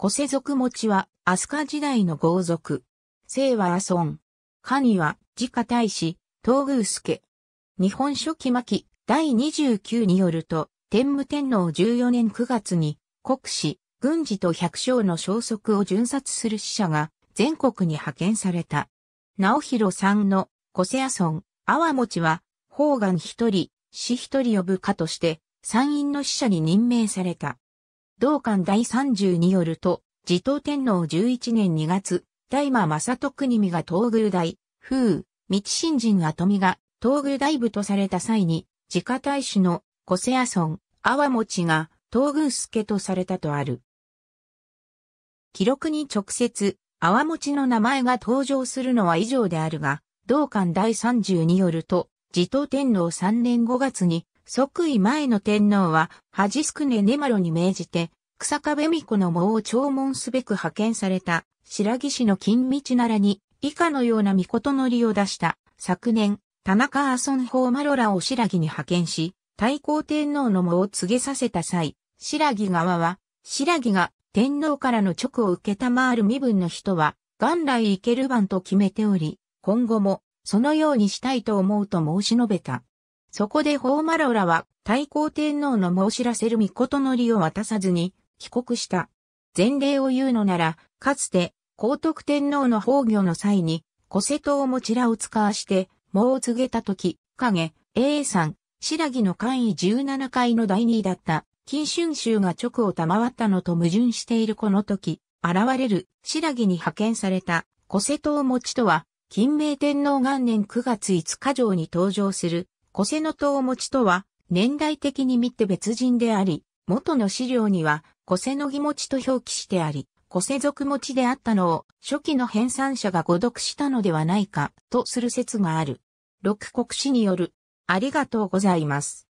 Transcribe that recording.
古世族持ちは、飛鳥時代の豪族。姓は阿孫。神は、自家大使、東宮助。日本書紀巻、第29によると、天武天皇14年9月に、国史、軍事と百姓の消息を巡察する使者が、全国に派遣された。直弘さんの、古世阿孫、阿波持は、方眼一人、死一人呼ぶかとして、山陰の使者に任命された。同館第30によると、自統天皇11年2月、大間正徳国が東宮大、風、道新人跡見が東宮大部とされた際に、自家大使の小瀬屋村、阿持ちが東宮助とされたとある。記録に直接、阿持ちの名前が登場するのは以上であるが、同館第30によると、自統天皇3年5月に即位前の天皇は、ハジスクネネマロに命じて、草壁巫女の毛を弔問すべく派遣された、白木氏の金道ならに、以下のような御事の利を出した。昨年、田中阿孫法マロラを白木に派遣し、太閤天皇の毛を告げさせた際、白木側は、白木が天皇からの直を受けたまわる身分の人は、元来行ける番と決めており、今後も、そのようにしたいと思うと申し述べた。そこでホーマラウラは太閤天皇の申しらせる御事の利を渡さずに帰国した。前例を言うのなら、かつて皇徳天皇の崩御の際に、小瀬戸をもちらを使わして、もう告げた時、影、A さん、白木の官位17階の第2位だった、金春秋が直を賜ったのと矛盾しているこの時、現れる白木に派遣された小瀬戸を持ちとは、金明天皇元年9月5日上に登場するノトウモチとは、年代的に見て別人であり、元の資料には、コセノギ持ちと表記してあり、コセ族持ちであったのを初期の編纂者が誤読したのではないかとする説がある。六国史による。ありがとうございます。